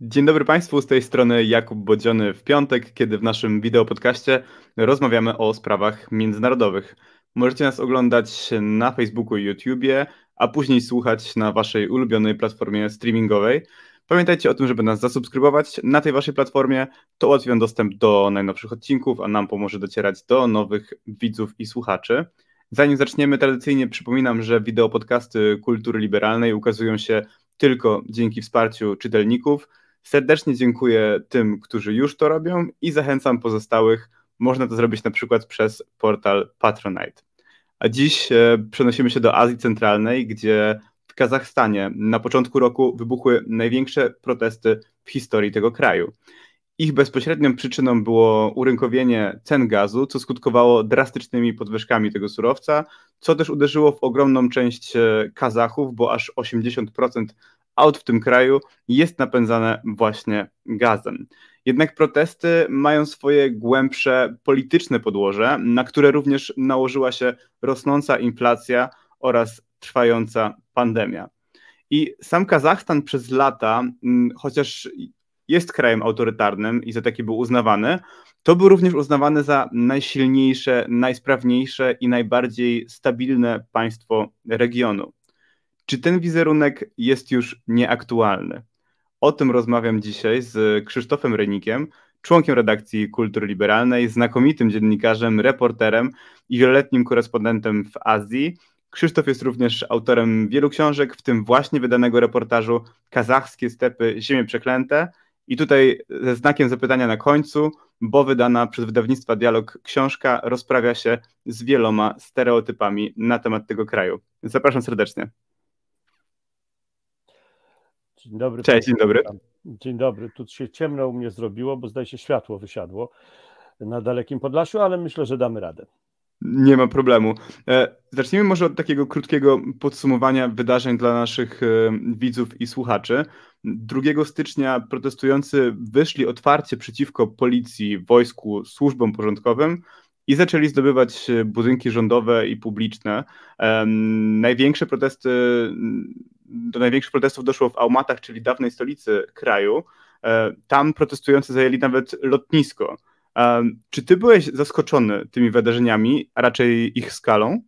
Dzień dobry Państwu, z tej strony Jakub Bodziony w piątek, kiedy w naszym wideopodcaście rozmawiamy o sprawach międzynarodowych. Możecie nas oglądać na Facebooku i YouTubie, a później słuchać na Waszej ulubionej platformie streamingowej. Pamiętajcie o tym, żeby nas zasubskrybować na tej Waszej platformie. To ułatwi dostęp do najnowszych odcinków, a nam pomoże docierać do nowych widzów i słuchaczy. Zanim zaczniemy, tradycyjnie przypominam, że wideopodcasty Kultury Liberalnej ukazują się tylko dzięki wsparciu czytelników – Serdecznie dziękuję tym, którzy już to robią i zachęcam pozostałych. Można to zrobić na przykład przez portal Patronite. A dziś e, przenosimy się do Azji Centralnej, gdzie w Kazachstanie na początku roku wybuchły największe protesty w historii tego kraju. Ich bezpośrednią przyczyną było urynkowienie cen gazu, co skutkowało drastycznymi podwyżkami tego surowca, co też uderzyło w ogromną część e, Kazachów, bo aż 80% aut w tym kraju jest napędzane właśnie gazem. Jednak protesty mają swoje głębsze polityczne podłoże, na które również nałożyła się rosnąca inflacja oraz trwająca pandemia. I sam Kazachstan przez lata, mm, chociaż jest krajem autorytarnym i za taki był uznawany, to był również uznawany za najsilniejsze, najsprawniejsze i najbardziej stabilne państwo regionu. Czy ten wizerunek jest już nieaktualny? O tym rozmawiam dzisiaj z Krzysztofem Renikiem, członkiem redakcji Kultury Liberalnej, znakomitym dziennikarzem, reporterem i wieloletnim korespondentem w Azji. Krzysztof jest również autorem wielu książek, w tym właśnie wydanego reportażu Kazachskie stepy Ziemie Przeklęte. I tutaj ze znakiem zapytania na końcu, bo wydana przez wydawnictwa Dialog książka rozprawia się z wieloma stereotypami na temat tego kraju. Zapraszam serdecznie. Dzień dobry. Cześć, dzień dobry. Dzień dobry. Tu się ciemno u mnie zrobiło, bo zdaje się światło wysiadło na dalekim Podlasiu, ale myślę, że damy radę. Nie ma problemu. E, zacznijmy może od takiego krótkiego podsumowania wydarzeń dla naszych e, widzów i słuchaczy. 2 stycznia protestujący wyszli otwarcie przeciwko policji, wojsku, służbom porządkowym i zaczęli zdobywać e, budynki rządowe i publiczne. Największe protesty do największych protestów doszło w Aumatach, czyli dawnej stolicy kraju. E, tam protestujący zajęli nawet lotnisko. E, czy ty byłeś zaskoczony tymi wydarzeniami, a raczej ich skalą?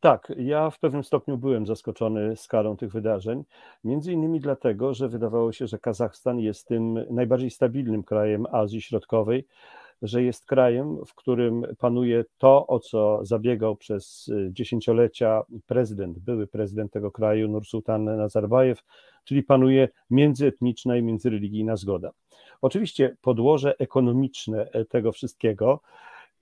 Tak, ja w pewnym stopniu byłem zaskoczony skalą tych wydarzeń, między innymi dlatego, że wydawało się, że Kazachstan jest tym najbardziej stabilnym krajem Azji Środkowej, że jest krajem, w którym panuje to, o co zabiegał przez y, dziesięciolecia prezydent, były prezydent tego kraju, Nursultan Nazarbajew, czyli panuje międzyetniczna i międzyreligijna zgoda. Oczywiście podłoże ekonomiczne e, tego wszystkiego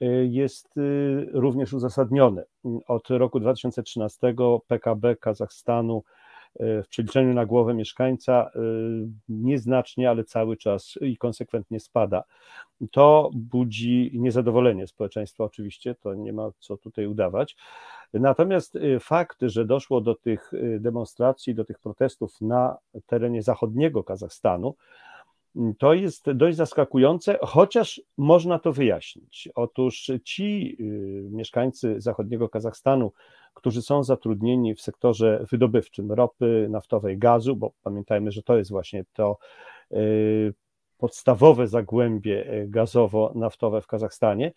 e, jest y, również uzasadnione. Od roku 2013 PKB Kazachstanu E, w przeliczeniu na głowę mieszkańca e, nieznacznie, ale cały czas i konsekwentnie spada. To budzi niezadowolenie społeczeństwa, oczywiście, to nie ma co tutaj udawać. Natomiast e, fakt, że doszło do tych demonstracji, do tych protestów na terenie zachodniego Kazachstanu, to jest dość zaskakujące, chociaż można to wyjaśnić. Otóż ci mieszkańcy zachodniego Kazachstanu, którzy są zatrudnieni w sektorze wydobywczym ropy, naftowej, gazu, bo pamiętajmy, że to jest właśnie to y, podstawowe zagłębie y, gazowo-naftowe w Kazachstanie.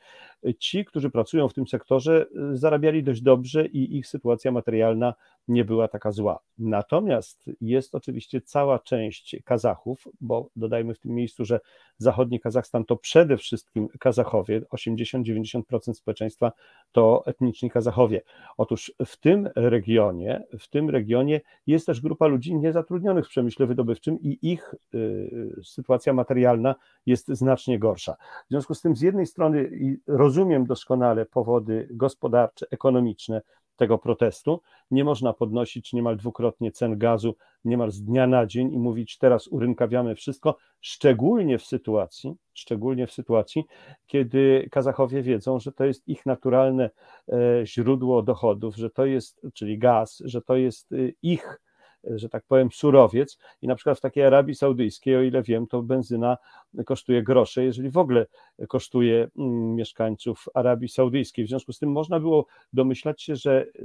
Y, ci, którzy pracują w tym sektorze, zarabiali dość dobrze i ich sytuacja materialna nie była taka zła. Natomiast jest oczywiście cała część Kazachów, bo dodajmy w tym miejscu, że zachodni Kazachstan to przede wszystkim Kazachowie, 80-90% społeczeństwa to etniczni Kazachowie. Otóż w tym regionie, w tym regionie jest też grupa ludzi niezatrudnionych w przemyśle wydobywczym i ich y, sytuacja materialna jest znacznie gorsza. W związku z tym z jednej strony rozumiem doskonale powody gospodarcze, ekonomiczne, tego protestu. Nie można podnosić niemal dwukrotnie cen gazu, niemal z dnia na dzień i mówić teraz urynkawiamy wszystko, szczególnie w sytuacji, szczególnie w sytuacji, kiedy Kazachowie wiedzą, że to jest ich naturalne e, źródło dochodów, że to jest, czyli gaz, że to jest e, ich że tak powiem, surowiec. I na przykład w takiej Arabii Saudyjskiej, o ile wiem, to benzyna kosztuje grosze, jeżeli w ogóle kosztuje mm, mieszkańców Arabii Saudyjskiej. W związku z tym można było domyślać się, że e,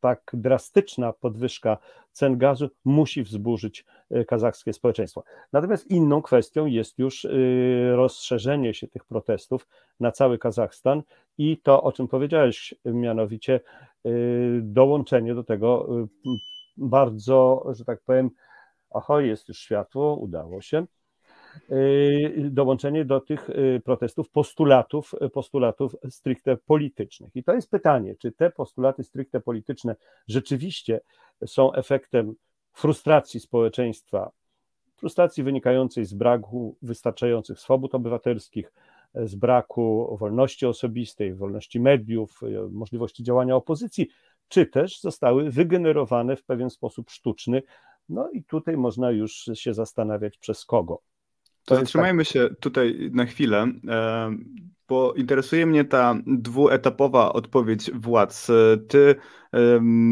tak drastyczna podwyżka cen gazu musi wzburzyć e, kazachskie społeczeństwo. Natomiast inną kwestią jest już e, rozszerzenie się tych protestów na cały Kazachstan i to, o czym powiedziałeś, mianowicie dołączenie do tego bardzo, że tak powiem, oho, jest już światło, udało się. Y, dołączenie do tych y, protestów postulatów, y, postulatów stricte politycznych. I to jest pytanie, czy te postulaty stricte polityczne rzeczywiście są efektem frustracji społeczeństwa, frustracji wynikającej z braku wystarczających swobód obywatelskich, z braku wolności osobistej, wolności mediów, możliwości działania opozycji, czy też zostały wygenerowane w pewien sposób sztuczny. No i tutaj można już się zastanawiać przez kogo. To zatrzymajmy tak... się tutaj na chwilę, e, bo interesuje mnie ta dwuetapowa odpowiedź władz. Ty e,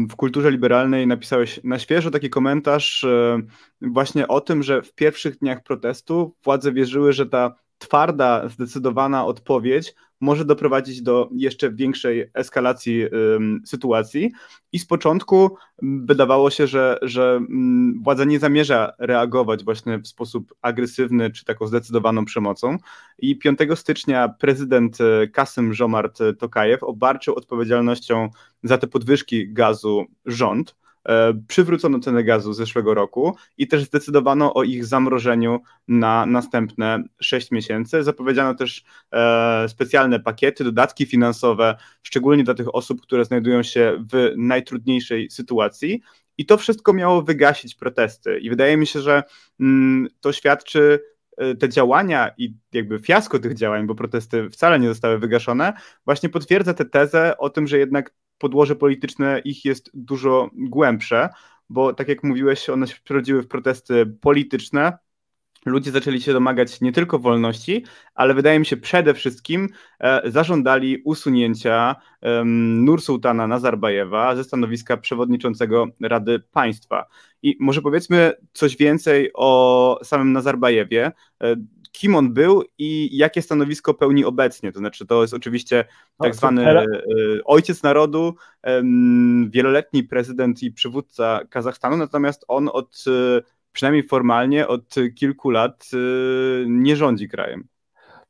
w kulturze liberalnej napisałeś na świeżo taki komentarz e, właśnie o tym, że w pierwszych dniach protestu władze wierzyły, że ta twarda, zdecydowana odpowiedź może doprowadzić do jeszcze większej eskalacji sytuacji. I z początku wydawało się, że, że mm, władza nie zamierza reagować właśnie w sposób agresywny czy taką zdecydowaną przemocą. I 5 stycznia prezydent y, Kasym Żomart Tokajew obarczył odpowiedzialnością za te podwyżki gazu rząd E, przywrócono cenę gazu z zeszłego roku i też zdecydowano o ich zamrożeniu na następne 6 miesięcy. Zapowiedziano też e, specjalne pakiety, dodatki finansowe, szczególnie dla tych osób, które znajdują się w najtrudniejszej sytuacji. I to wszystko miało wygasić protesty. I wydaje mi się, że mm, to świadczy e, te działania i jakby fiasko tych działań, bo protesty wcale nie zostały wygaszone, właśnie potwierdza tę tezę o tym, że jednak podłoże polityczne ich jest dużo głębsze, bo tak jak mówiłeś, one się przerodziły w protesty polityczne, ludzie zaczęli się domagać nie tylko wolności, ale wydaje mi się przede wszystkim e, zażądali usunięcia e, Nursultana Nazarbajewa ze stanowiska przewodniczącego Rady Państwa. I może powiedzmy coś więcej o samym Nazarbajewie. E, kim on był i jakie stanowisko pełni obecnie. To znaczy, to jest oczywiście no, tak zwany e, ojciec narodu, wieloletni prezydent i przywódca Kazachstanu, natomiast on od e, przynajmniej formalnie od kilku lat e, nie rządzi krajem.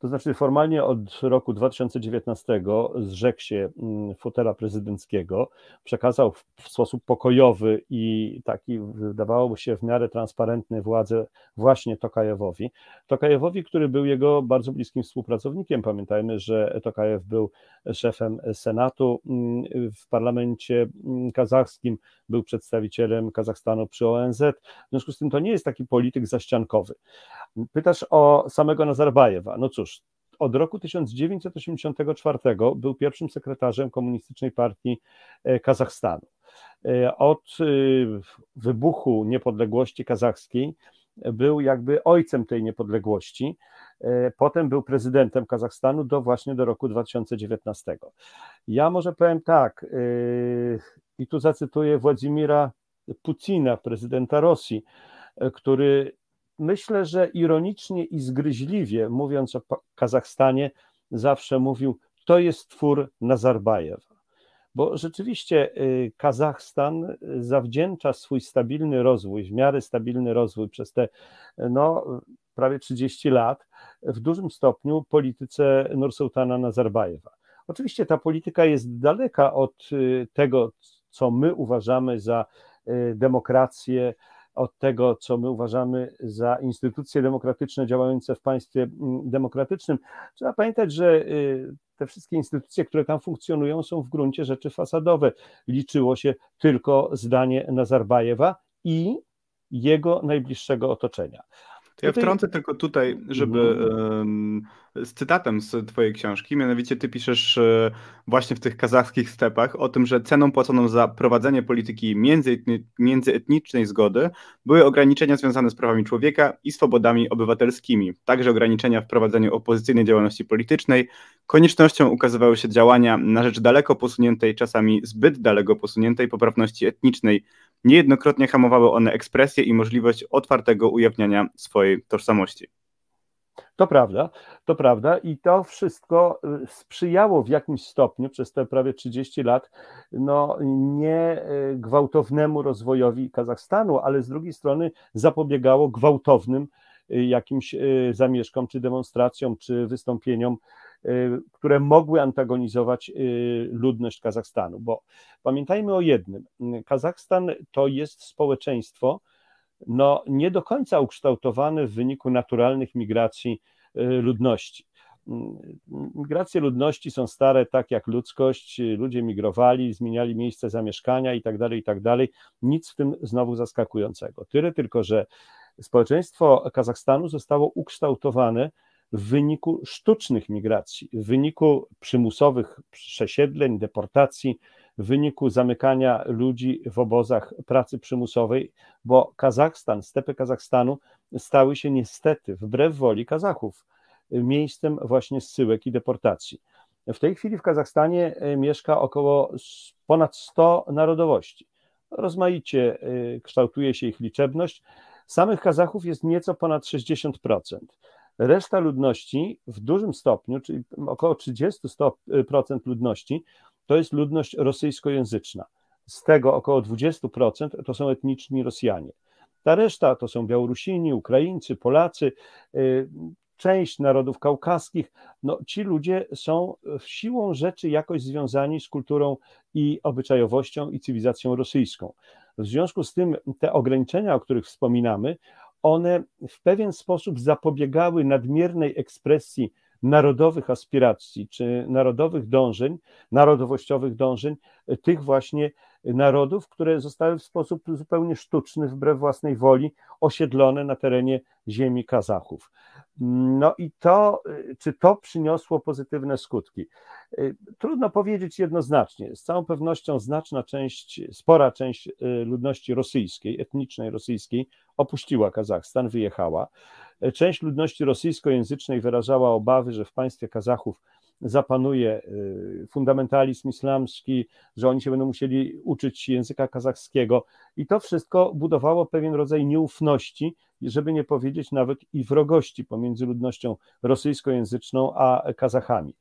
To znaczy formalnie od roku 2019 zrzekł się mm, fotela prezydenckiego, przekazał w sposób pokojowy i taki wydawałoby się w miarę transparentny władzę właśnie Tokajewowi. Tokajewowi, który był jego bardzo bliskim współpracownikiem. Pamiętajmy, że Tokajew był szefem Senatu mm, w parlamencie mm, kazachskim, był przedstawicielem Kazachstanu przy ONZ. W związku z tym to nie jest taki polityk zaściankowy. Pytasz o samego Nazarbajewa. No cóż, od roku 1984 był pierwszym sekretarzem Komunistycznej Partii e, Kazachstanu. E, od e, wybuchu niepodległości kazachskiej był jakby ojcem tej niepodległości. Potem był prezydentem Kazachstanu do właśnie do roku 2019. Ja może powiem tak, i tu zacytuję Władimira Putina, prezydenta Rosji, który myślę, że ironicznie i zgryźliwie, mówiąc o Kazachstanie, zawsze mówił, to jest twór Nazarbajewa. Bo rzeczywiście y, Kazachstan y, zawdzięcza swój stabilny rozwój, w miarę stabilny rozwój przez te y, no, prawie 30 lat, w dużym stopniu polityce Nursultana Nazarbajewa. Oczywiście ta polityka jest daleka od tego, co my uważamy za demokrację, od tego, co my uważamy za instytucje demokratyczne działające w państwie mm, demokratycznym. Trzeba pamiętać, że y, te wszystkie instytucje, które tam funkcjonują, są w gruncie rzeczy fasadowe. Liczyło się tylko zdanie Nazarbajewa i jego najbliższego otoczenia. No ja wtrącę tylko tutaj, żeby mhm. z cytatem z twojej książki, mianowicie ty piszesz e, właśnie w tych kazachskich stepach o tym, że ceną płaconą za prowadzenie polityki międzyetnicznej zgody były ograniczenia związane z prawami człowieka i swobodami obywatelskimi, także ograniczenia w prowadzeniu opozycyjnej działalności politycznej. Koniecznością ukazywały się działania na rzecz daleko posuniętej, czasami zbyt daleko posuniętej poprawności etnicznej, Niejednokrotnie hamowały one ekspresję i możliwość otwartego ujawniania swojej tożsamości. To prawda, to prawda i to wszystko y, sprzyjało w jakimś stopniu przez te prawie 30 lat no, nie y, gwałtownemu rozwojowi Kazachstanu, ale z drugiej strony zapobiegało gwałtownym y, jakimś zamieszkom, czy demonstracjom, czy wystąpieniom Y, które mogły antagonizować y, ludność Kazachstanu. Bo pamiętajmy o jednym: Kazachstan to jest społeczeństwo, no, nie do końca ukształtowane w wyniku naturalnych migracji y, ludności. Mm, migracje ludności są stare tak jak ludzkość, ludzie migrowali, zmieniali miejsce zamieszkania tak itd. Tak Nic w tym znowu zaskakującego. Tyle tylko, że społeczeństwo Kazachstanu zostało ukształtowane w wyniku sztucznych migracji, w wyniku przymusowych przesiedleń, deportacji, w wyniku zamykania ludzi w obozach pracy przymusowej, bo Kazachstan, stepy Kazachstanu stały się niestety, wbrew woli Kazachów, miejscem właśnie zsyłek i deportacji. W tej chwili w Kazachstanie e, mieszka około ponad 100 narodowości. Rozmaicie e, kształtuje się ich liczebność. Samych Kazachów jest nieco ponad 60% reszta ludności w dużym stopniu, czyli około 30% ludności, to jest ludność rosyjskojęzyczna. Z tego około 20% to są etniczni Rosjanie. Ta reszta to są Białorusini, Ukraińcy, Polacy, y, część narodów kaukaskich. No, ci ludzie są siłą rzeczy jakoś związani z kulturą i obyczajowością i cywilizacją rosyjską. W związku z tym te ograniczenia, o których wspominamy, one w pewien sposób zapobiegały nadmiernej ekspresji narodowych aspiracji czy narodowych dążeń, narodowościowych dążeń e, tych właśnie narodów, które zostały w sposób zupełnie sztuczny, wbrew własnej woli, osiedlone na terenie ziemi Kazachów. No i to, y, czy to przyniosło pozytywne skutki? Y, trudno powiedzieć jednoznacznie. Z całą pewnością znaczna część, spora część y, ludności rosyjskiej, etnicznej rosyjskiej, opuściła Kazachstan, wyjechała. Część ludności rosyjskojęzycznej wyrażała obawy, że w państwie Kazachów zapanuje fundamentalizm islamski, że oni się będą musieli uczyć języka kazachskiego. I to wszystko budowało pewien rodzaj nieufności żeby nie powiedzieć nawet i wrogości pomiędzy ludnością rosyjskojęzyczną a Kazachami.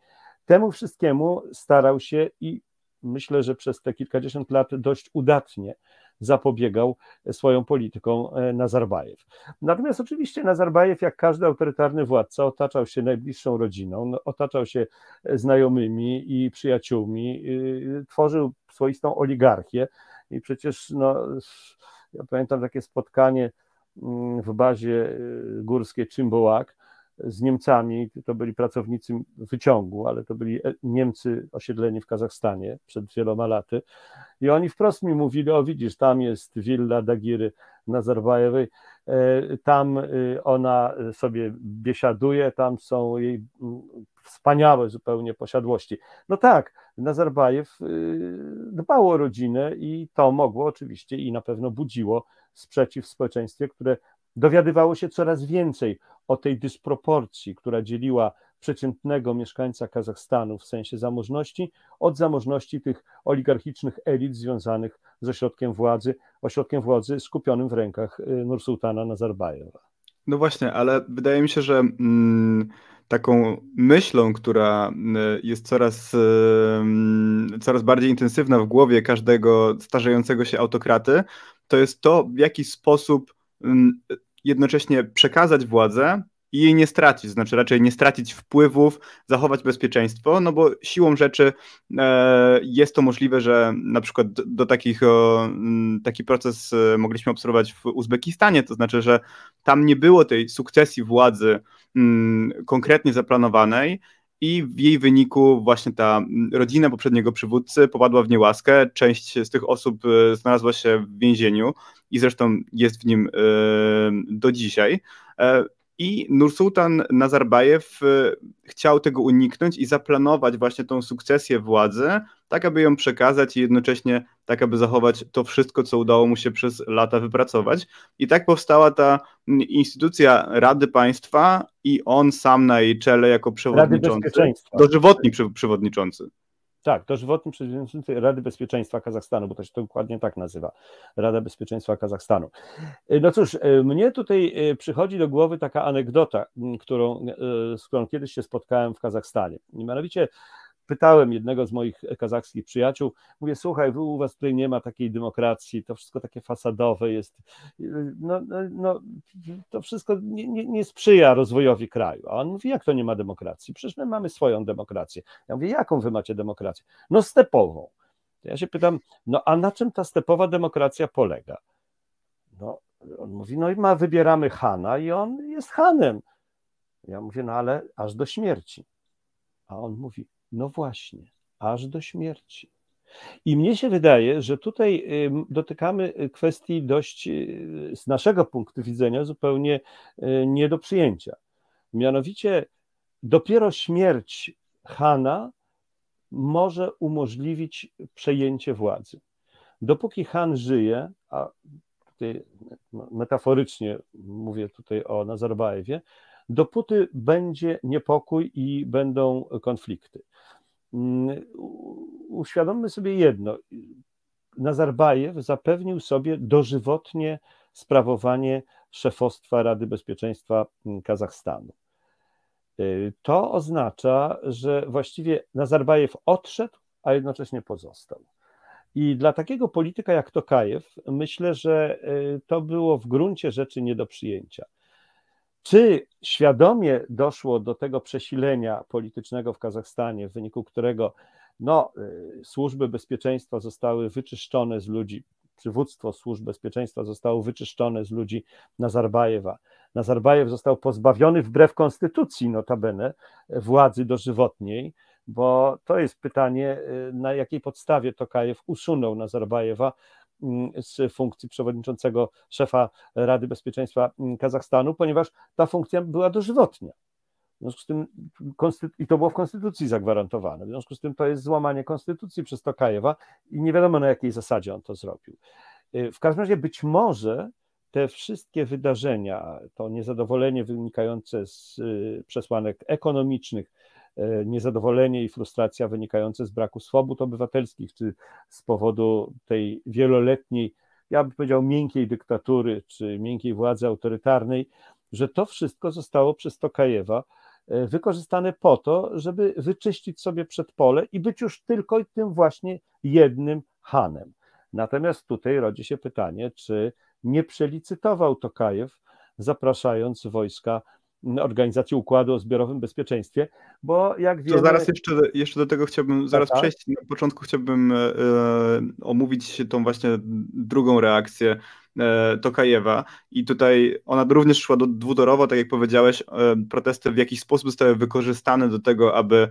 Temu wszystkiemu starał się i myślę, że przez te kilkadziesiąt lat dość udatnie zapobiegał swoją polityką e, Nazarbajew. Natomiast oczywiście Nazarbajew, jak każdy autorytarny władca, otaczał się najbliższą rodziną, no, otaczał się e, znajomymi i przyjaciółmi, y, tworzył swoistą oligarchię i przecież no, ja pamiętam takie spotkanie Mm, w bazie y, górskiej Czymbołak z Niemcami, to byli pracownicy wyciągu, ale to byli e, Niemcy osiedleni w Kazachstanie przed wieloma laty i oni wprost mi mówili, o widzisz, tam jest willa Dagiry Nazarbajewej, e, tam y, ona sobie biesiaduje, tam są jej mm, wspaniałe zupełnie posiadłości. No tak, Nazarbajew y, dbało o rodzinę i to mogło oczywiście i na pewno budziło sprzeciw w społeczeństwie, które dowiadywało się coraz więcej o tej dysproporcji, która dzieliła przeciętnego mieszkańca Kazachstanu w sensie zamożności od zamożności tych oligarchicznych elit związanych z ośrodkiem władzy, ośrodkiem władzy skupionym w rękach y, Nursultana Nazarbajewa. No właśnie, ale wydaje mi się, że mm, taką myślą, która y, jest coraz, y, mm, coraz bardziej intensywna w głowie każdego starzejącego się autokraty, to jest to, w jaki sposób mm, jednocześnie przekazać władzę i jej nie stracić, znaczy raczej nie stracić wpływów, zachować bezpieczeństwo, no bo siłą rzeczy e, jest to możliwe, że na przykład do takich, mm, taki proces e, mogliśmy obserwować w Uzbekistanie, to znaczy, że tam nie było tej sukcesji władzy mm, konkretnie zaplanowanej, i w jej wyniku właśnie ta rodzina poprzedniego przywódcy popadła w niełaskę. Część z tych osób e, znalazła się w więzieniu i zresztą jest w nim e, do dzisiaj. E, i Nursultan Nazarbajew y, chciał tego uniknąć i zaplanować właśnie tą sukcesję władzy, tak aby ją przekazać i jednocześnie tak, aby zachować to wszystko, co udało mu się przez lata wypracować. I tak powstała ta instytucja Rady Państwa i on sam na jej czele jako przewodniczący, dożywotni przewodniczący. Tak, dożywotni przewodniczący Rady Bezpieczeństwa Kazachstanu, bo to się dokładnie tak nazywa, Rada Bezpieczeństwa Kazachstanu. E, no cóż, e, mnie tutaj e, przychodzi do głowy taka anegdota, którą, z którą kiedyś się spotkałem w Kazachstanie. Mianowicie pytałem jednego z moich kazachskich przyjaciół, mówię, słuchaj, u was tutaj nie ma takiej demokracji, to wszystko takie fasadowe jest, y, no, no, no to wszystko nie, nie, nie, sprzyja rozwojowi kraju. A on mówi, jak to nie ma demokracji? Przecież my mamy swoją demokrację. Ja mówię, jaką wy macie demokrację? No stepową. To ja się pytam, no a na czym ta stepowa demokracja polega? No, on mówi, no i ma, wybieramy Hana i on jest Hanem. Ja mówię, no ale aż do śmierci. A on mówi, no właśnie, aż do śmierci. I mnie się wydaje, że tutaj dotykamy y, kwestii dość y, z naszego punktu widzenia zupełnie y, nie do przyjęcia. Mianowicie dopiero śmierć Hana może umożliwić przejęcie władzy. Dopóki Han żyje, a tutaj metaforycznie mówię tutaj o Nazarbajewie, dopóty będzie niepokój i będą konflikty. Mm, uświadommy sobie jedno. Nazarbajew zapewnił sobie dożywotnie sprawowanie szefostwa Rady Bezpieczeństwa mm, Kazachstanu. Y, to oznacza, że właściwie Nazarbajew odszedł, a jednocześnie pozostał. I dla takiego polityka jak Tokajew, myślę, że y, to było w gruncie rzeczy nie do przyjęcia. Czy świadomie doszło do tego przesilenia politycznego w Kazachstanie, w wyniku którego no, y, służby bezpieczeństwa zostały wyczyszczone z ludzi, przywództwo służb bezpieczeństwa zostało wyczyszczone z ludzi Nazarbajewa. Nazarbajew został pozbawiony wbrew konstytucji, notabene, władzy dożywotniej, bo to jest pytanie, y, na jakiej podstawie Tokajew usunął Nazarbajewa z funkcji przewodniczącego szefa Rady Bezpieczeństwa Kazachstanu, ponieważ ta funkcja była dożywotnia. W związku z tym, i to było w konstytucji zagwarantowane, w związku z tym to jest złamanie konstytucji przez Tokajewa i nie wiadomo na jakiej zasadzie on to zrobił. W każdym razie być może te wszystkie wydarzenia, to niezadowolenie wynikające z y, przesłanek ekonomicznych, E, niezadowolenie i frustracja wynikające z braku swobód obywatelskich, czy z powodu tej wieloletniej, ja bym powiedział, miękkiej dyktatury, czy miękkiej władzy autorytarnej, że to wszystko zostało przez Tokajewa e, wykorzystane po to, żeby wyczyścić sobie przedpole i być już tylko tym właśnie jednym Hanem. Natomiast tutaj rodzi się pytanie, czy nie przelicytował Tokajew, zapraszając wojska Organizacji Układu o Zbiorowym Bezpieczeństwie, bo jak wiemy... To zaraz jeszcze, jeszcze do tego chciałbym zaraz tak, tak. przejść. Na początku chciałbym e, e, omówić tą właśnie drugą reakcję e, Tokajewa i tutaj ona również szła do, dwutorowo, tak jak powiedziałeś, e, protesty w jakiś sposób zostały wykorzystane do tego, aby e,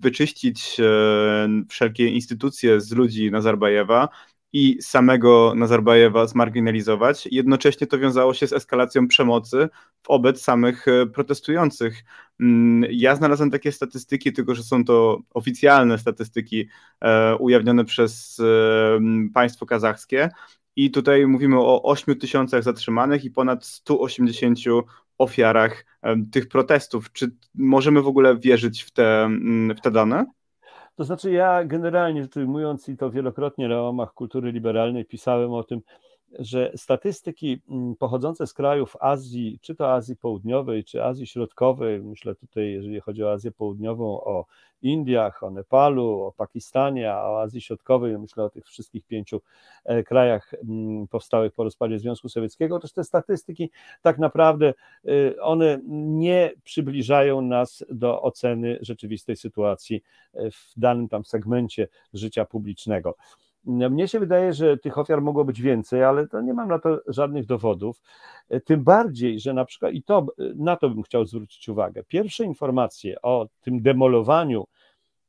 wyczyścić e, wszelkie instytucje z ludzi Nazarbajewa, i samego Nazarbajewa zmarginalizować. Jednocześnie to wiązało się z eskalacją przemocy wobec samych e, protestujących. Mm, ja znalazłem takie statystyki, tylko że są to oficjalne statystyki e, ujawnione przez e, państwo kazachskie. I tutaj mówimy o 8 tysiącach zatrzymanych i ponad 180 ofiarach e, tych protestów. Czy możemy w ogóle wierzyć w te, w te dane? To znaczy ja generalnie rzecz ujmując i to wielokrotnie na łamach kultury liberalnej pisałem o tym, że statystyki mm, pochodzące z krajów Azji, czy to Azji Południowej, czy Azji Środkowej, myślę tutaj, jeżeli chodzi o Azję Południową, o Indiach, o Nepalu, o Pakistanie, a o Azji Środkowej, myślę o tych wszystkich pięciu e, krajach mm, powstałych po rozpadzie Związku Sowieckiego, też te statystyki tak naprawdę y, one nie przybliżają nas do oceny rzeczywistej sytuacji e, w danym tam segmencie życia publicznego. Mnie się wydaje, że tych ofiar mogło być więcej, ale to nie mam na to żadnych dowodów. E, tym bardziej, że na przykład, i to, e, na to bym chciał zwrócić uwagę, pierwsze informacje o tym demolowaniu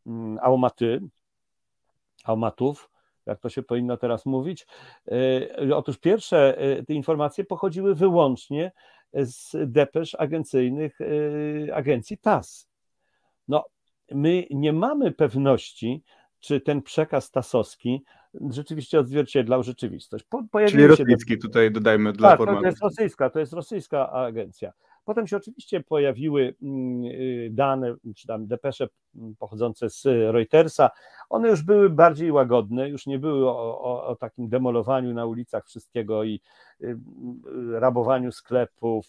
mm, Aumaty, Aumatów, jak to się powinno teraz mówić. E, otóż pierwsze te informacje pochodziły wyłącznie z depesz agencyjnych agencji TAS. No, my nie mamy pewności, czy ten przekaz tasowski rzeczywiście odzwierciedlał rzeczywistość. Po, Czyli rosyjski do... tutaj dodajmy dla tak, formalności. To jest rosyjska, to jest rosyjska agencja. Potem się oczywiście pojawiły mm, y, dane, czy tam depesze mm, pochodzące z Reutersa. One już były bardziej łagodne, już nie były o, o, o takim demolowaniu na ulicach wszystkiego i y, y, rabowaniu sklepów,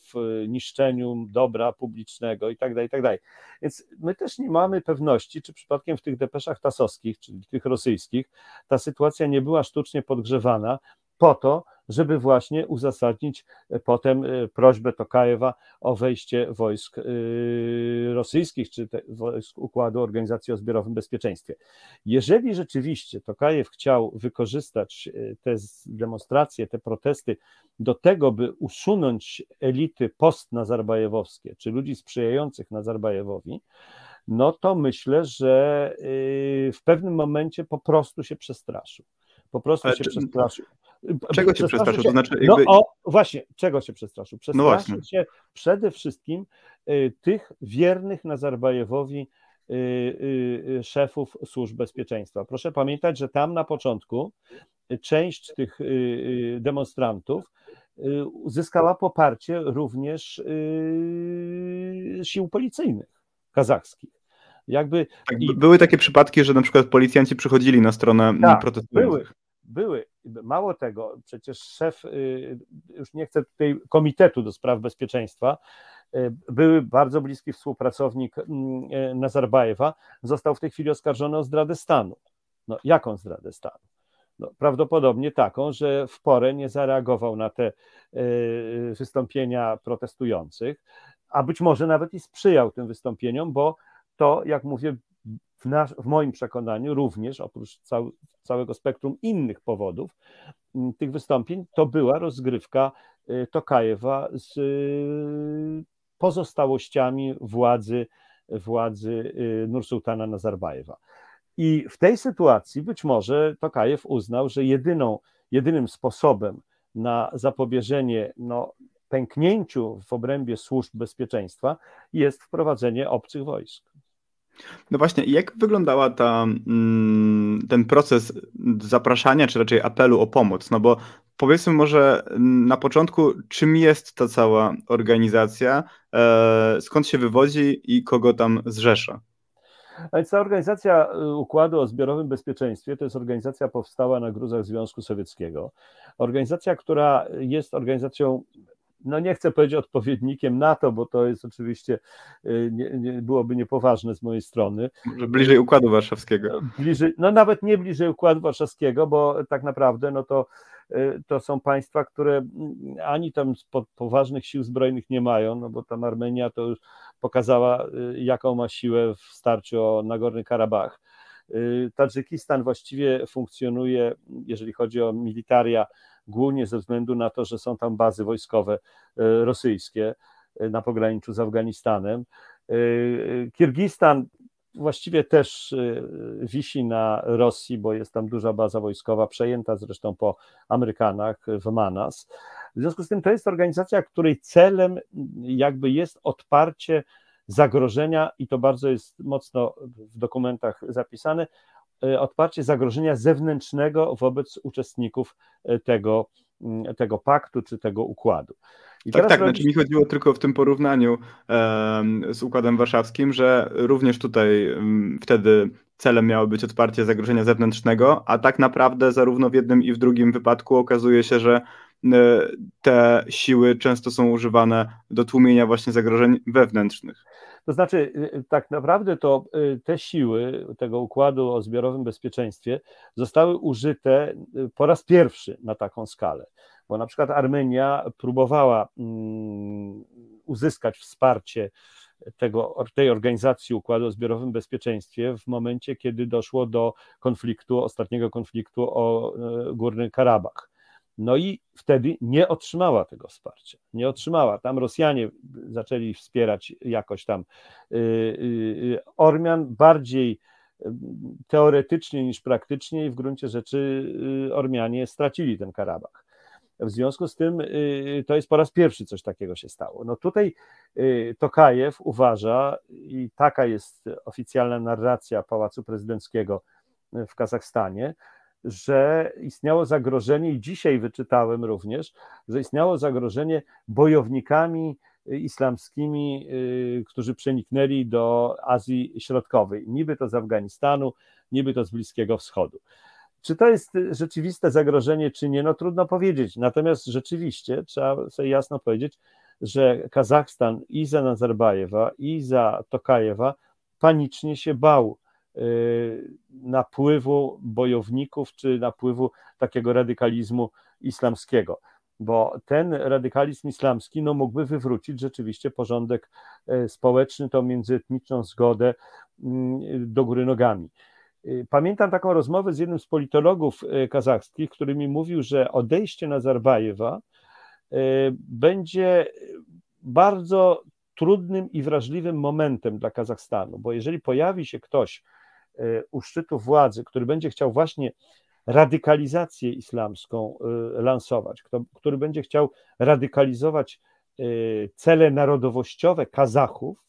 niszczeniu dobra publicznego itd., tak itd. Tak Więc my też nie mamy pewności, czy przypadkiem w tych depeszach tasowskich, czyli tych rosyjskich, ta sytuacja nie była sztucznie podgrzewana, po to, żeby właśnie uzasadnić e, potem e, prośbę Tokajewa o wejście wojsk e, rosyjskich czy wojsk układu organizacji o zbiorowym bezpieczeństwie. Jeżeli rzeczywiście Tokajew chciał wykorzystać te demonstracje, te protesty do tego, by usunąć elity post-nazarbajewowskie czy ludzi sprzyjających Nazarbajewowi, no to myślę, że w pewnym momencie po prostu się przestraszył po prostu się przestraszył. Czego się przestraszył? To znaczy no jakby... No o, właśnie, czego się przestraszył? Przestraszył no się przede wszystkim y, tych wiernych Nazarbajewowi y, y, y, szefów służb bezpieczeństwa. Proszę pamiętać, że tam na początku y, część tych y, demonstrantów uzyskała poparcie również sił policyjnych kazachskich. Jakby... Tak, były takie przypadki, że na przykład policjanci przychodzili na stronę tak, protestujących. Były, były. Mało tego, przecież szef, y, już nie chcę tutaj Komitetu do Spraw Bezpieczeństwa, y, były bardzo bliski współpracownik mm, y, Nazarbajewa, został w tej chwili oskarżony o zdradę stanu. No, jaką zdradę stanu? No, prawdopodobnie taką, że w porę nie zareagował na te wystąpienia protestujących, a być może nawet i sprzyjał tym wystąpieniom, bo to, jak mówię, w, nas, w moim przekonaniu również, oprócz cał, całego spektrum innych powodów tych wystąpień, to była rozgrywka y, Tokajewa z y, pozostałościami władzy, władzy y, Nursultana Nazarbajewa. I w tej sytuacji być może Tokajew uznał, że jedyną, jedynym sposobem na zapobieżenie no, pęknięciu w obrębie służb bezpieczeństwa jest wprowadzenie obcych wojsk. No właśnie, jak wyglądała ta, mm, ten proces zapraszania, czy raczej apelu o pomoc? No bo powiedzmy może na początku, czym jest ta cała organizacja, e, skąd się wywodzi i kogo tam zrzesza? A więc ta organizacja e, Układu o Zbiorowym Bezpieczeństwie to jest organizacja powstała na gruzach Związku Sowieckiego. Organizacja, która jest organizacją no nie chcę powiedzieć odpowiednikiem NATO, bo to jest oczywiście, y, nie, nie, byłoby niepoważne z mojej strony. Może Bliżej Układu Warszawskiego. Bliżej, no nawet nie bliżej Układu Warszawskiego, bo tak naprawdę no to, y, to są państwa, które mm, ani tam poważnych sił zbrojnych nie mają, no bo tam Armenia to już pokazała, y, jaką ma siłę w starciu o Nagorny Karabach Y, Tadżykistan właściwie funkcjonuje, jeżeli chodzi o militaria, głównie ze względu na to, że są tam bazy wojskowe y, rosyjskie y, na pograniczu z Afganistanem. Kirgistan właściwie też wisi na Rosji, bo jest tam duża baza wojskowa, przejęta zresztą po Amerykanach w Manas. W związku z tym to jest organizacja, której celem jakby jest odparcie zagrożenia, i to bardzo jest mocno w dokumentach zapisane, e, odparcie zagrożenia zewnętrznego wobec uczestników e, tego, mm, tego paktu czy tego układu. I tak, tak. Robisz... Znaczy mi chodziło tylko w tym porównaniu z Układem Warszawskim, że również tutaj mm, wtedy celem miało być odparcie zagrożenia zewnętrznego, a tak naprawdę zarówno w jednym i w drugim wypadku okazuje się, że e, te siły często są używane do tłumienia właśnie zagrożeń wewnętrznych. To znaczy, y, y, tak naprawdę to y, te siły tego układu o zbiorowym bezpieczeństwie zostały użyte po raz pierwszy na taką skalę, bo na przykład Armenia próbowała mm, uzyskać wsparcie tego, tej organizacji Układu o Zbiorowym Bezpieczeństwie w momencie, kiedy doszło do konfliktu, ostatniego konfliktu o Górny Karabach. No i wtedy nie otrzymała tego wsparcia. Nie otrzymała. Tam Rosjanie zaczęli wspierać jakoś tam y, y, y, Ormian bardziej teoretycznie niż praktycznie i w gruncie rzeczy Ormianie stracili ten Karabach. W związku z tym to jest po raz pierwszy coś takiego się stało. No tutaj Tokajew uważa, i taka jest oficjalna narracja Pałacu Prezydenckiego w Kazachstanie, że istniało zagrożenie, i dzisiaj wyczytałem również, że istniało zagrożenie bojownikami y, islamskimi, y, którzy przeniknęli do Azji Środkowej, niby to z Afganistanu, niby to z Bliskiego Wschodu. Czy to jest y, rzeczywiste zagrożenie, czy nie? No trudno powiedzieć. Natomiast rzeczywiście trzeba sobie jasno powiedzieć, że Kazachstan i za Nazarbajewa, i za Tokajewa panicznie się bał Y, napływu bojowników czy napływu takiego radykalizmu islamskiego. Bo ten radykalizm islamski no, mógłby wywrócić rzeczywiście porządek y, społeczny, tą międzyetniczną zgodę mm, do góry nogami. Y, pamiętam taką rozmowę z jednym z politologów kazachskich, który mi mówił, że odejście Nazarbajewa będzie bardzo trudnym i wrażliwym momentem dla Kazachstanu, bo jeżeli pojawi się ktoś, E, u szczytu władzy, który będzie chciał właśnie radykalizację islamską e, lansować, kto, który będzie chciał radykalizować e, cele narodowościowe Kazachów,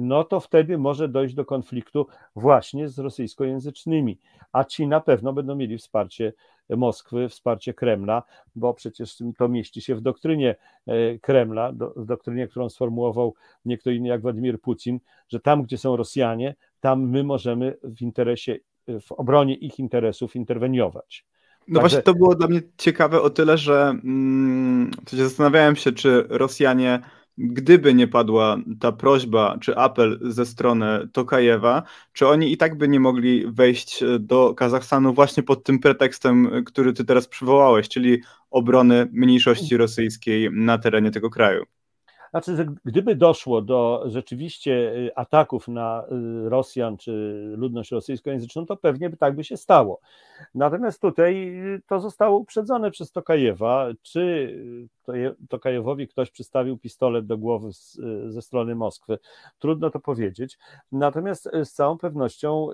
no to wtedy może dojść do konfliktu właśnie z rosyjskojęzycznymi, a ci na pewno będą mieli wsparcie Moskwy, wsparcie Kremla, bo przecież to mieści się w doktrynie e, Kremla, w doktrynie, którą sformułował nie kto inny jak Władimir Putin, że tam, gdzie są Rosjanie, tam my możemy w interesie, e, w obronie ich interesów interweniować. No Także... właśnie to było dla mnie ciekawe o tyle, że mm, zastanawiałem się, czy Rosjanie gdyby nie padła ta prośba czy apel ze strony Tokajewa, czy oni i tak by nie mogli wejść e, do Kazachstanu właśnie pod tym pretekstem, e, który ty teraz przywołałeś, czyli obrony mniejszości rosyjskiej na terenie tego kraju? Znaczy, że gdyby doszło do rzeczywiście y, ataków na y, Rosjan czy ludność rosyjskojęzyczną, to pewnie by tak by się stało. Natomiast tutaj y, to zostało uprzedzone przez Tokajewa. Czy Tokajewowi ktoś przystawił pistolet do głowy z, ze strony Moskwy? Trudno to powiedzieć. Natomiast z całą pewnością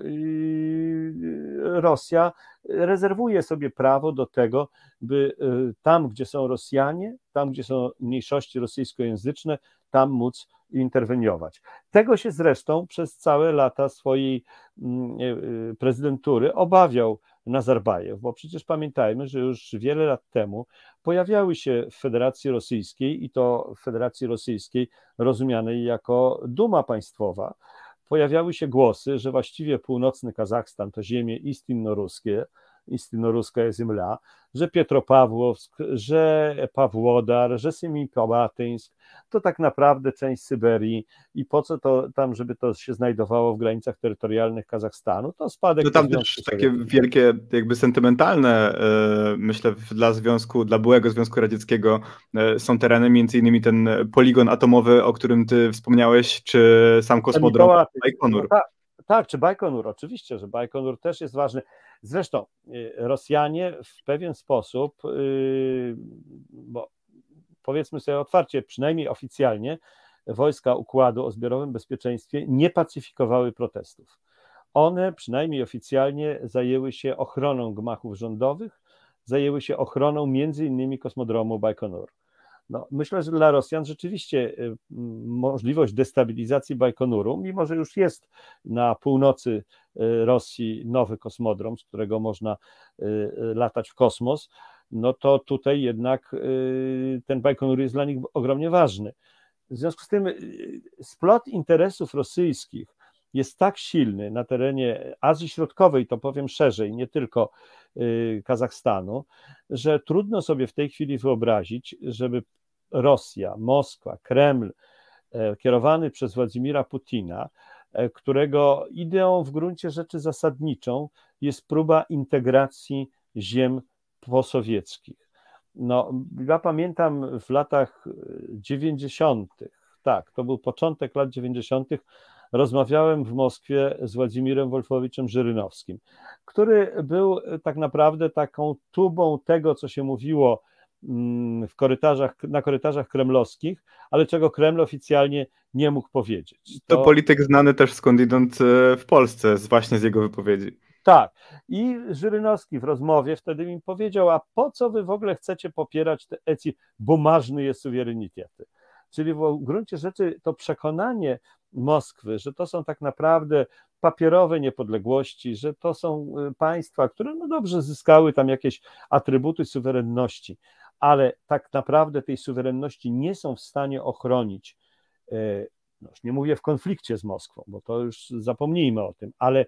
Rosja rezerwuje sobie prawo do tego, by y, tam, gdzie są Rosjanie, tam, gdzie są mniejszości rosyjskojęzyczne, tam móc interweniować. Tego się zresztą przez całe lata swojej mm, y, prezydentury obawiał Nazarbajew, bo przecież pamiętajmy, że już wiele lat temu pojawiały się w Federacji Rosyjskiej i to w Federacji Rosyjskiej rozumianej jako Duma Państwowa, pojawiały się głosy, że właściwie północny Kazachstan to ziemie istinno-ruskie, jest земля, że Pietropawłowsk, że Pawłodar, że Semipałatyńsk, to tak naprawdę część Syberii i po co to tam, żeby to się znajdowało w granicach terytorialnych Kazachstanu, to spadek... To no tam też znaczy takie wielkie, jakby sentymentalne, e, myślę, dla Związku, dla byłego Związku Radzieckiego e, są tereny, między innymi ten poligon atomowy, o którym ty wspomniałeś, czy sam kosmodrom Baikonur. No tak, tak, czy Bajkonur, oczywiście, że Bajkonur też jest ważny. Zresztą y, Rosjanie w pewien sposób, y, bo powiedzmy sobie otwarcie, przynajmniej oficjalnie, wojska układu o zbiorowym bezpieczeństwie nie pacyfikowały protestów. One przynajmniej oficjalnie zajęły się ochroną gmachów rządowych, zajęły się ochroną między innymi kosmodromu Bajkonur. No, myślę, że dla Rosjan rzeczywiście y, możliwość destabilizacji Bajkonuru, mimo że już jest na północy y, Rosji nowy kosmodrom, z którego można y, latać w kosmos, no to tutaj jednak ten Bajkonur jest dla nich ogromnie ważny. W związku z tym splot interesów rosyjskich jest tak silny na terenie Azji Środkowej, to powiem szerzej, nie tylko Kazachstanu, że trudno sobie w tej chwili wyobrazić, żeby Rosja, Moskwa, Kreml, e, kierowany przez Władimira Putina, e, którego ideą w gruncie rzeczy zasadniczą jest próba integracji ziem posowieckich. No, ja pamiętam w latach 90., tak, to był początek lat 90., rozmawiałem w Moskwie z Władimirem Wolfowiczem Żyrynowskim, który był e, tak naprawdę taką tubą tego, co się mówiło Mm, w korytarzach, na korytarzach kremlowskich, ale czego Kreml oficjalnie nie mógł powiedzieć. To, to polityk znany też skądinąd e, w Polsce, właśnie z jego wypowiedzi. Tak. I Żyrynowski w rozmowie wtedy mi powiedział, a po co wy w ogóle chcecie popierać te ecji, bo marzny jest suwerenitet. Czyli w gruncie rzeczy to przekonanie Moskwy, że to są tak naprawdę papierowe niepodległości, że to są e, państwa, które no dobrze zyskały tam jakieś atrybuty suwerenności, ale tak naprawdę tej suwerenności nie są w stanie ochronić. E, no już nie mówię w konflikcie z Moskwą, bo to już zapomnijmy o tym, ale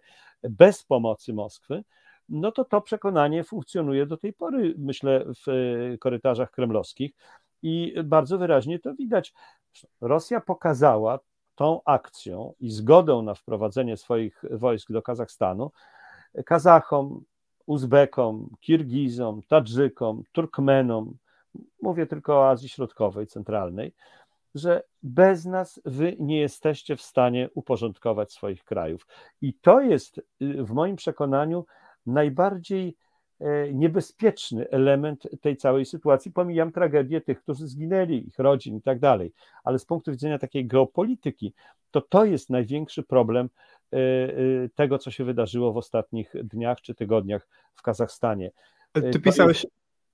bez pomocy Moskwy, no to to przekonanie funkcjonuje do tej pory, myślę, w e, korytarzach kremlowskich i bardzo wyraźnie to widać. Rosja pokazała tą akcją i zgodą na wprowadzenie swoich wojsk do Kazachstanu Kazachom, Uzbekom, Kirgizom, Tadżykom, Turkmenom, mówię tylko o Azji Środkowej, Centralnej, że bez nas wy nie jesteście w stanie uporządkować swoich krajów. I to jest y, w moim przekonaniu najbardziej e, niebezpieczny element tej całej sytuacji. Pomijam tragedię tych, którzy zginęli, ich rodzin i tak dalej, ale z punktu widzenia takiej geopolityki, to to jest największy problem e, e, tego, co się wydarzyło w ostatnich dniach czy tygodniach w Kazachstanie. Ty pisałeś,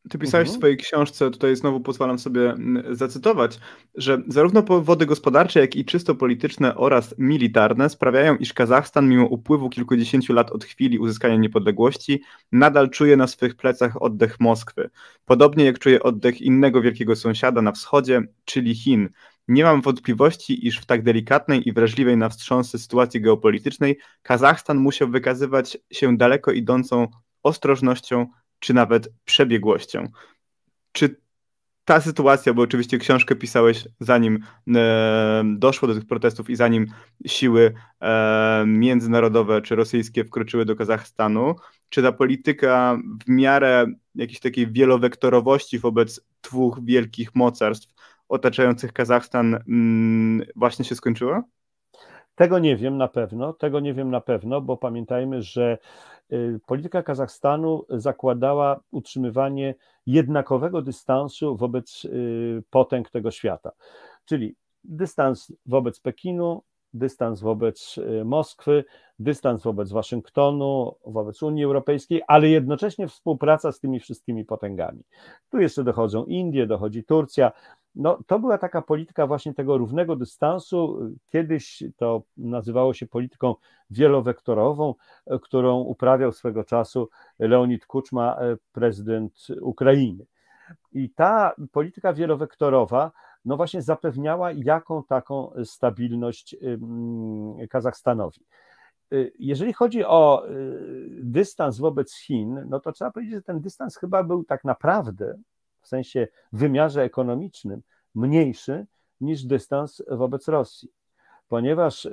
ty pisałeś mhm. w swojej książce, tutaj znowu pozwalam sobie mm, zacytować, że zarówno powody gospodarcze, jak i czysto polityczne oraz militarne sprawiają, iż Kazachstan, mimo upływu kilkudziesięciu lat od chwili uzyskania niepodległości, nadal czuje na swych plecach oddech Moskwy, podobnie jak czuje oddech innego wielkiego sąsiada na wschodzie, czyli Chin. Nie mam wątpliwości, iż w tak delikatnej i wrażliwej na wstrząsy sytuacji geopolitycznej Kazachstan musiał wykazywać się daleko idącą ostrożnością czy nawet przebiegłością. Czy ta sytuacja, bo oczywiście książkę pisałeś zanim e, doszło do tych protestów i zanim siły e, międzynarodowe czy rosyjskie wkroczyły do Kazachstanu, czy ta polityka w miarę jakiejś takiej wielowektorowości wobec dwóch wielkich mocarstw otaczających Kazachstan m, mm, właśnie się skończyła? Tego nie wiem na pewno, tego nie wiem na pewno, bo pamiętajmy, że y, polityka Kazachstanu zakładała utrzymywanie jednakowego dystansu wobec y, potęg tego świata, czyli dystans wobec Pekinu, dystans wobec y, Moskwy, dystans wobec Waszyngtonu, wobec Unii Europejskiej, ale jednocześnie współpraca z tymi wszystkimi potęgami. Tu jeszcze dochodzą Indie, dochodzi Turcja. No, to była taka polityka właśnie tego równego dystansu. Kiedyś to nazywało się polityką wielowektorową, e, którą uprawiał swego czasu Leonid Kuczma, e, prezydent Ukrainy. I ta polityka wielowektorowa no właśnie zapewniała jaką taką y, stabilność y, Kazachstanowi. Y, jeżeli chodzi o dystans wobec Chin, no to trzeba powiedzieć, że ten dystans chyba był tak naprawdę w sensie wymiarze ekonomicznym mniejszy niż dystans wobec Rosji, ponieważ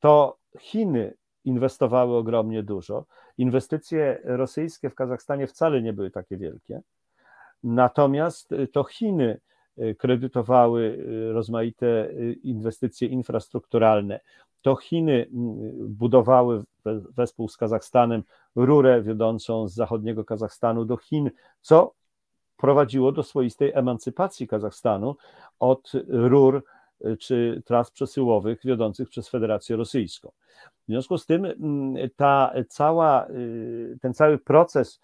to Chiny inwestowały ogromnie dużo. Inwestycje rosyjskie w Kazachstanie wcale nie były takie wielkie. Natomiast to Chiny Y, kredytowały y, rozmaite y, inwestycje infrastrukturalne. To Chiny budowały wespół z Kazachstanem rurę wiodącą z zachodniego Kazachstanu do Chin, co prowadziło do swoistej emancypacji Kazachstanu od rur czy tras przesyłowych wiodących przez Federację Rosyjską. W związku z tym ta cała, ten cały proces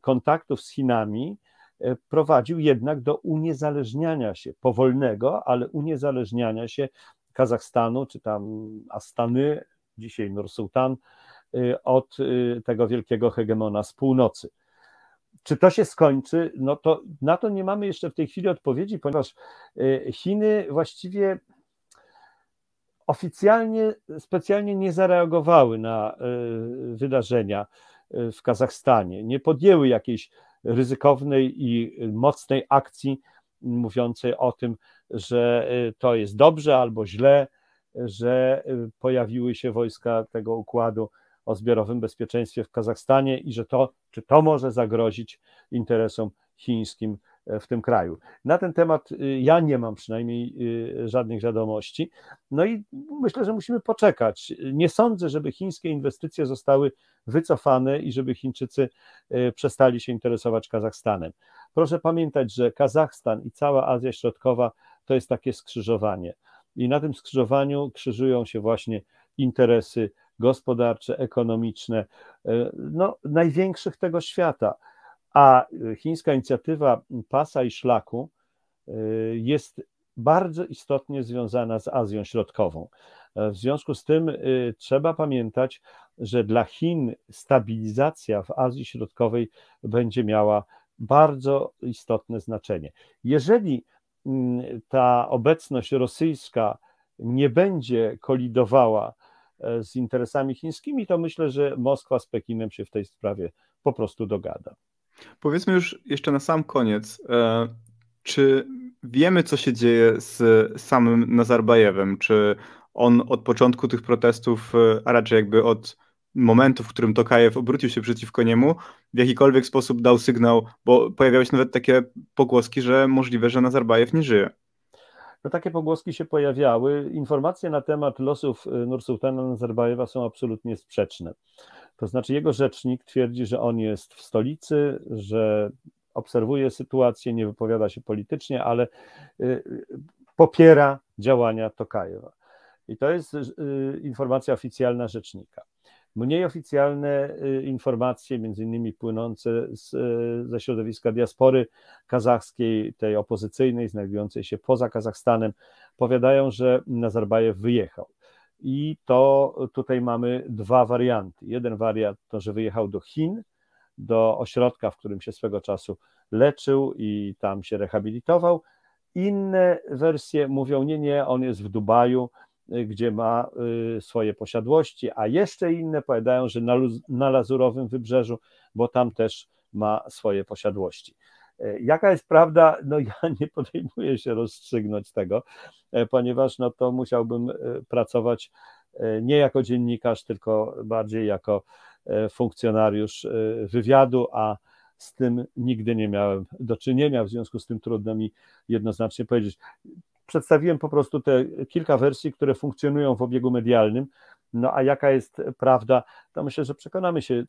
kontaktów z Chinami E, prowadził jednak do uniezależniania się, powolnego, ale uniezależniania się Kazachstanu, czy tam Astany, dzisiaj Nursultan, e, od e, tego wielkiego hegemona z północy. Czy to się skończy? No to na to nie mamy jeszcze w tej chwili odpowiedzi, ponieważ Chiny właściwie oficjalnie specjalnie nie zareagowały na wydarzenia w Kazachstanie, nie podjęły jakiejś ryzykownej i mocnej akcji mówiącej o tym, że e, to jest dobrze albo źle, że e, pojawiły się wojska tego układu o zbiorowym bezpieczeństwie w Kazachstanie i że to, czy to może zagrozić interesom chińskim w tym kraju. Na ten temat y, ja nie mam przynajmniej y, żadnych wiadomości. No i myślę, że musimy poczekać. Nie sądzę, żeby chińskie inwestycje zostały wycofane i żeby Chińczycy y, przestali się interesować Kazachstanem. Proszę pamiętać, że Kazachstan i cała Azja Środkowa to jest takie skrzyżowanie. I na tym skrzyżowaniu krzyżują się właśnie interesy gospodarcze, ekonomiczne, no, największych tego świata. A y, chińska inicjatywa pasa i szlaku y, jest bardzo istotnie związana z Azją Środkową. E, w związku z tym y, trzeba pamiętać, że dla Chin stabilizacja w Azji Środkowej będzie miała bardzo istotne znaczenie. Jeżeli mm, ta obecność rosyjska nie będzie kolidowała e, z interesami chińskimi, to myślę, że Moskwa z Pekinem się w tej sprawie po prostu dogada. Powiedzmy już jeszcze na sam koniec, e, czy wiemy, co się dzieje z samym Nazarbajewem? Czy on od początku tych protestów, e, a raczej jakby od momentu, w którym Tokajew obrócił się przeciwko niemu, w jakikolwiek sposób dał sygnał, bo pojawiały się nawet takie pogłoski, że możliwe, że Nazarbajew nie żyje no takie pogłoski się pojawiały. Informacje na temat losów y, Nursultana Nazarbajewa są absolutnie sprzeczne. To znaczy jego rzecznik twierdzi, że on jest w stolicy, że obserwuje sytuację, nie wypowiada się politycznie, ale y, popiera działania Tokajewa. I to jest y, informacja oficjalna rzecznika. Mniej oficjalne y, informacje, między innymi płynące z, y, ze środowiska diaspory kazachskiej, tej opozycyjnej, znajdującej się poza Kazachstanem, powiadają, że Nazarbajew wyjechał. I to tutaj mamy dwa warianty. Jeden wariant to, że wyjechał do Chin, do ośrodka, w którym się swego czasu leczył i tam się rehabilitował. Inne wersje mówią: Nie, nie, on jest w Dubaju, gdzie ma y, swoje posiadłości, a jeszcze inne powiadają, że na, na Lazurowym Wybrzeżu, bo tam też ma swoje posiadłości. E, jaka jest prawda? No ja nie podejmuję się rozstrzygnąć tego, e, ponieważ no to musiałbym e, pracować nie jako dziennikarz, tylko bardziej jako funkcjonariusz wywiadu, a z tym nigdy nie miałem do czynienia, w związku z tym trudno mi jednoznacznie powiedzieć przedstawiłem po prostu te kilka wersji, które funkcjonują w obiegu medialnym. No a jaka jest prawda, to myślę, że przekonamy się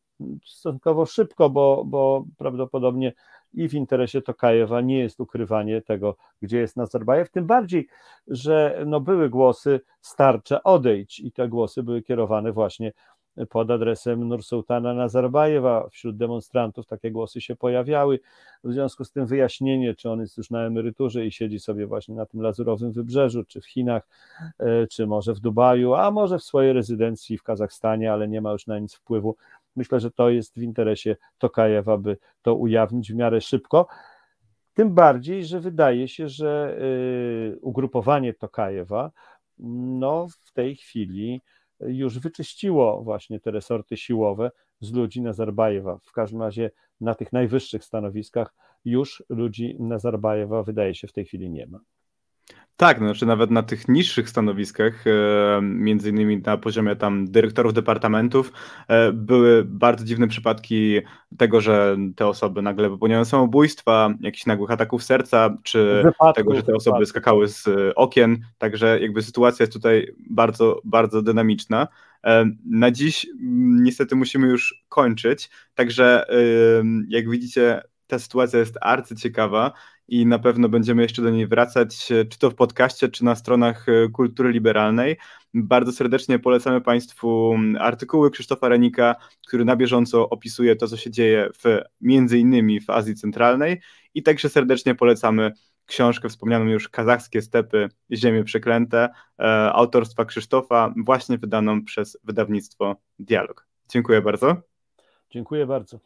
stosunkowo szybko, bo, bo prawdopodobnie i w interesie Tokajewa nie jest ukrywanie tego, gdzie jest Nazarbajew, tym bardziej, że no, były głosy starcze odejść i te głosy były kierowane właśnie pod adresem Nursultana Nazarbajewa. Wśród demonstrantów takie głosy się pojawiały. W związku z tym wyjaśnienie, czy on jest już na emeryturze i siedzi sobie właśnie na tym lazurowym wybrzeżu, czy w Chinach, e, czy może w Dubaju, a może w swojej rezydencji w Kazachstanie, ale nie ma już na nic wpływu. Myślę, że to jest w interesie Tokajewa, by to ujawnić w miarę szybko. Tym bardziej, że wydaje się, że e, ugrupowanie Tokajewa no, w tej chwili już wyczyściło właśnie te resorty siłowe z ludzi Nazarbajewa. W każdym razie na tych najwyższych stanowiskach już ludzi Nazarbajewa wydaje się w tej chwili nie ma. Tak, no, znaczy nawet na tych niższych stanowiskach, e, między innymi na poziomie tam dyrektorów departamentów, e, były bardzo dziwne przypadki tego, że te osoby nagle popełniają samobójstwa, jakichś nagłych ataków serca, czy wypadku, tego, że te osoby wypadku. skakały z e, okien. Także jakby sytuacja jest tutaj bardzo, bardzo dynamiczna. Na dziś mm, niestety musimy już kończyć, także jak widzicie, ta sytuacja jest arcyciekawa i na pewno będziemy jeszcze do niej wracać, e, czy to w podcaście, czy na stronach e, Kultury Liberalnej. Bardzo serdecznie polecamy Państwu mm, artykuły Krzysztofa Renika, który na bieżąco opisuje to, co się dzieje w, między innymi w Azji Centralnej i także serdecznie polecamy książkę wspomnianą już Kazachskie Stepy, Ziemie Przeklęte, e, autorstwa Krzysztofa, właśnie wydaną przez wydawnictwo Dialog. Dziękuję bardzo. Dziękuję bardzo.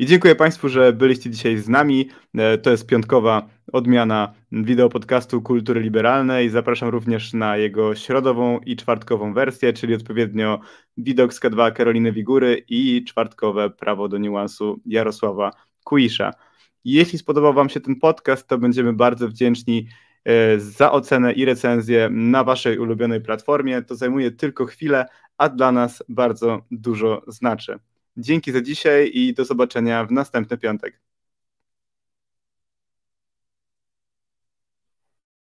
I dziękuję Państwu, że byliście dzisiaj z nami. E, to jest piątkowa odmiana wideo podcastu Kultury Liberalnej. Zapraszam również na jego środową i czwartkową wersję, czyli odpowiednio widok z K2 Karoliny Wigury i czwartkowe prawo do niuansu Jarosława Kuisza. Jeśli spodobał Wam się ten podcast, to będziemy bardzo wdzięczni e, za ocenę i recenzję na Waszej ulubionej platformie. To zajmuje tylko chwilę, a dla nas bardzo dużo znaczy. Dzięki za dzisiaj i do zobaczenia w następny piątek.